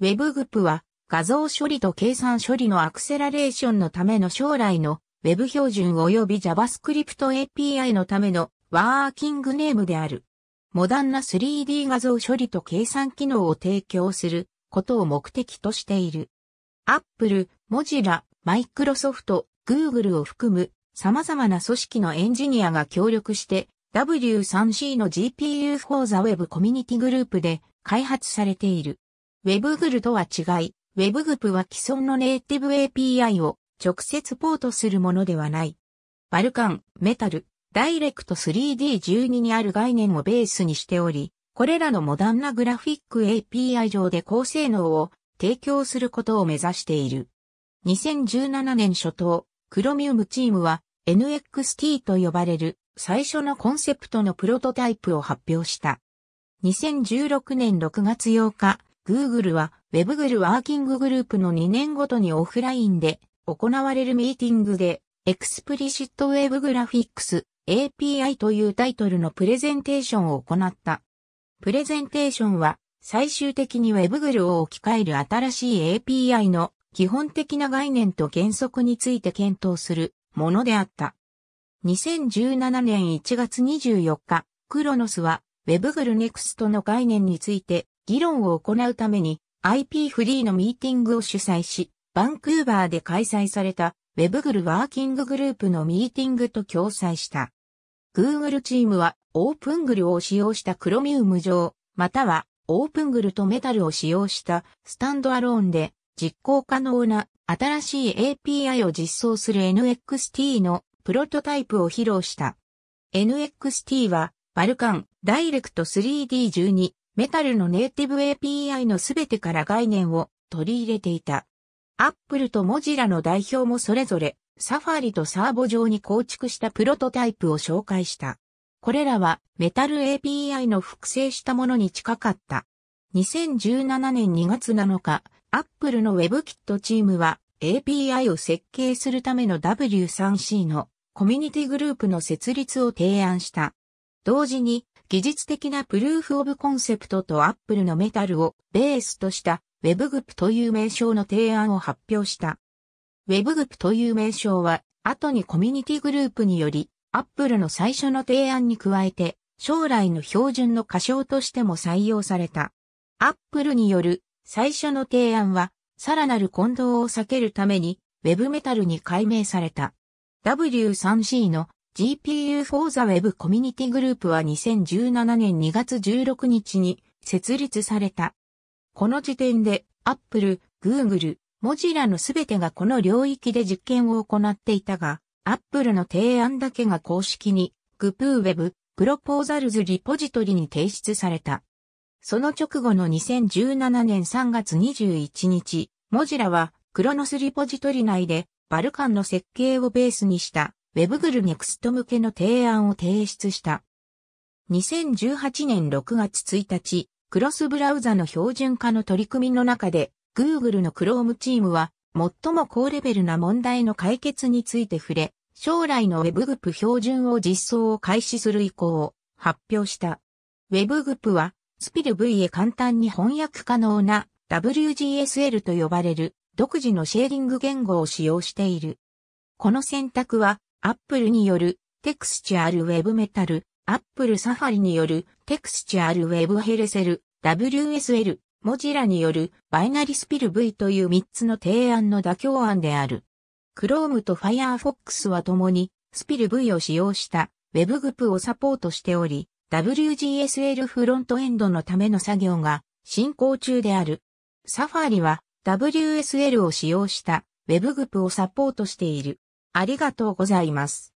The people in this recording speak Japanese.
WebGUP は画像処理と計算処理のアクセラレーションのための将来の Web 標準及び JavaScript API のためのワーキングネームである。モダンな 3D 画像処理と計算機能を提供することを目的としている。Apple、Mozilla、Microsoft、Google を含む様々な組織のエンジニアが協力して W3C の GPU for the Web コミュニティグループで開発されている。WebGL とは違い、WebGP は既存のネイティブ API を直接ポートするものではない。バルカン、メタル、ダイレクト 3D12 にある概念をベースにしており、これらのモダンなグラフィック API 上で高性能を提供することを目指している。2017年初頭、クロミウムチームは NXT と呼ばれる最初のコンセプトのプロトタイプを発表した。2016年6月8日、Google は WebGl ワーキンググループの2年ごとにオフラインで行われるミーティングでエクスプリシットウェブグラフィックス API というタイトルのプレゼンテーションを行った。プレゼンテーションは最終的に WebGl を置き換える新しい API の基本的な概念と原則について検討するものであった。2017年1月24日、クロノスは WebGl Next の概念について議論を行うために IP フリーのミーティングを主催し、バンクーバーで開催された WebGl ワーキンググループのミーティングと共催した。Google チームは OpenGl を使用した Chromium 上、または OpenGl とメタルを使用したスタンドアローンで実行可能な新しい API を実装する NXT のプロトタイプを披露した。NXT はバルカンダイレクト 3D12 メタルのネイティブ API のすべてから概念を取り入れていた。アップルとモジラの代表もそれぞれ、サファリとサーボ上に構築したプロトタイプを紹介した。これらはメタル API の複製したものに近かった。2017年2月7日、アップルの WebKit チームは API を設計するための W3C のコミュニティグループの設立を提案した。同時に技術的なプルーフオブコンセプトとアップルのメタルをベースとした WebGroup という名称の提案を発表した。WebGroup という名称は後にコミュニティグループにより Apple の最初の提案に加えて将来の標準の歌唱としても採用された。Apple による最初の提案はさらなる混同を避けるために Web メタルに改名された。W3C の GPU for the Web コミュニティグループは2017年2月16日に設立された。この時点で Apple、Google、Mozilla のすべてがこの領域で実験を行っていたが、Apple の提案だけが公式に GPUWeb プロポーザルズリポジトリに提出された。その直後の2017年3月21日、モジラはクロノスリポジトリ内でバルカンの設計をベースにした WebGl Next 向けの提案を提出した。2018年6月1日、クロスブラウザの標準化の取り組みの中で、Google の Chrome チームは、最も高レベルな問題の解決について触れ、将来の WebGP 標準を実装を開始する意向を発表した。WebGP は、スピル V へ簡単に翻訳可能な WGSL と呼ばれる独自のシェーリング言語を使用している。この選択はアップルによるテクスチャールウェブメタル、アップルサファリによるテクスチャールウェブヘレセル、WSL、モジラによるバイナリスピル V という3つの提案の妥協案である。Chrome と Firefox は共にスピル V を使用した Web グプをサポートしており、WGSL フロントエンドのための作業が進行中である。サファリは WSL を使用した Web グプをサポートしている。ありがとうございます。